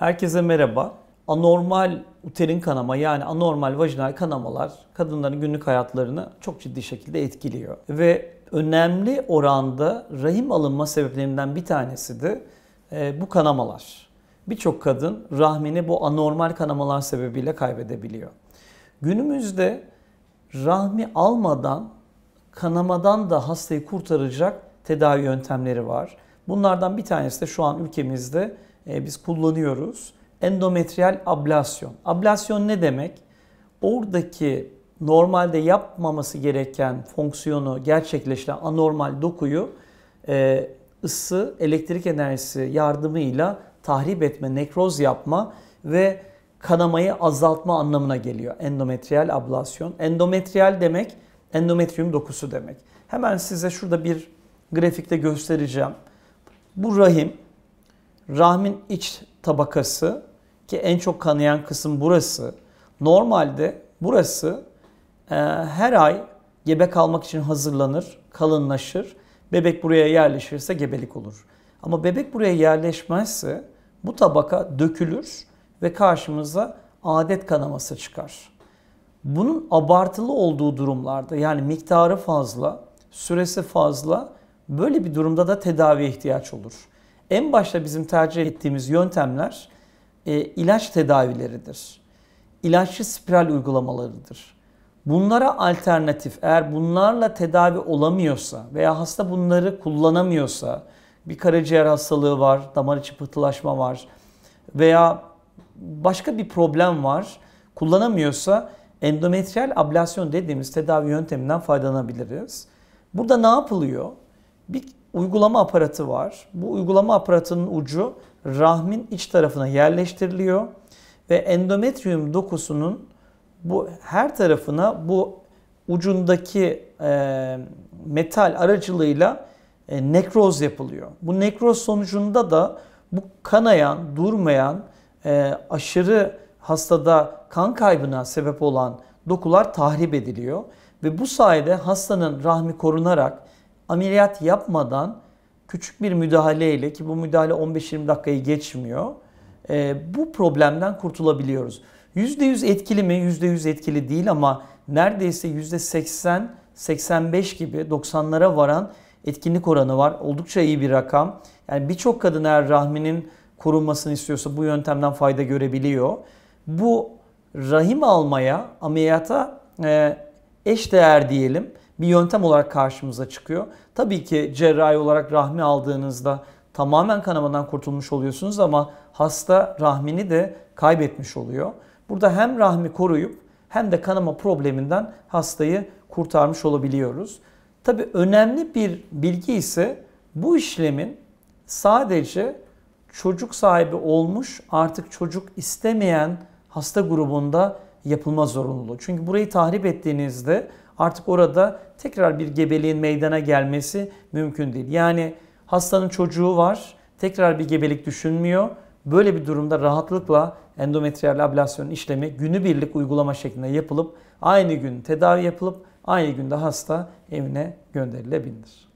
Herkese merhaba. Anormal uterin kanama yani anormal vajinal kanamalar kadınların günlük hayatlarını çok ciddi şekilde etkiliyor. Ve önemli oranda rahim alınma sebeplerinden bir tanesi de e, bu kanamalar. Birçok kadın rahmini bu anormal kanamalar sebebiyle kaybedebiliyor. Günümüzde rahmi almadan kanamadan da hastayı kurtaracak tedavi yöntemleri var. Bunlardan bir tanesi de şu an ülkemizde e, biz kullanıyoruz. Endometriyal ablasyon. Ablasyon ne demek? Oradaki normalde yapmaması gereken fonksiyonu gerçekleştiren anormal dokuyu e, ısı, elektrik enerjisi yardımıyla tahrip etme, nekroz yapma ve kanamayı azaltma anlamına geliyor. Endometriyal ablasyon. Endometriyal demek endometrium dokusu demek. Hemen size şurada bir grafikte göstereceğim. Bu rahim rahmin iç tabakası ki en çok kanayan kısım burası. Normalde burası e, her ay gebe kalmak için hazırlanır, kalınlaşır. Bebek buraya yerleşirse gebelik olur. Ama bebek buraya yerleşmezse bu tabaka dökülür ve karşımıza adet kanaması çıkar. Bunun abartılı olduğu durumlarda yani miktarı fazla, süresi fazla böyle bir durumda da tedaviye ihtiyaç olur. En başta bizim tercih ettiğimiz yöntemler e, ilaç tedavileridir. İlaçlı spiral uygulamalarıdır. Bunlara alternatif eğer bunlarla tedavi olamıyorsa veya hasta bunları kullanamıyorsa bir karaciğer hastalığı var, damar içi pıhtılaşma var veya başka bir problem var kullanamıyorsa endometriyal ablasyon dediğimiz tedavi yönteminden faydalanabiliriz. Burada ne yapılıyor? Bir uygulama aparatı var. Bu uygulama aparatının ucu rahmin iç tarafına yerleştiriliyor ve endometrium dokusunun bu her tarafına bu ucundaki e, metal aracılığıyla e, nekroz yapılıyor. Bu nekroz sonucunda da bu kanayan, durmayan, e, aşırı hastada kan kaybına sebep olan dokular tahrip ediliyor ve bu sayede hastanın rahmi korunarak ameliyat yapmadan küçük bir müdahaleyle ki bu müdahale 15-20 dakikayı geçmiyor e, bu problemden kurtulabiliyoruz. %100 etkili mi? %100 etkili değil ama neredeyse %80 85 gibi 90'lara varan etkinlik oranı var. Oldukça iyi bir rakam. Yani birçok kadın eğer rahminin korunmasını istiyorsa bu yöntemden fayda görebiliyor. Bu rahim almaya, ameliyata e, eş değer diyelim bir yöntem olarak karşımıza çıkıyor. Tabii ki cerrahi olarak rahmi aldığınızda tamamen kanamadan kurtulmuş oluyorsunuz ama hasta rahmini de kaybetmiş oluyor. Burada hem rahmi koruyup hem de kanama probleminden hastayı kurtarmış olabiliyoruz. Tabi önemli bir bilgi ise bu işlemin sadece çocuk sahibi olmuş artık çocuk istemeyen hasta grubunda yapılma zorunluluğu. Çünkü burayı tahrip ettiğinizde artık orada tekrar bir gebeliğin meydana gelmesi mümkün değil. Yani hastanın çocuğu var, tekrar bir gebelik düşünmüyor. Böyle bir durumda rahatlıkla endometriyal ablasyon işlemi günübirlik uygulama şeklinde yapılıp aynı gün tedavi yapılıp aynı günde hasta evine gönderilebilir.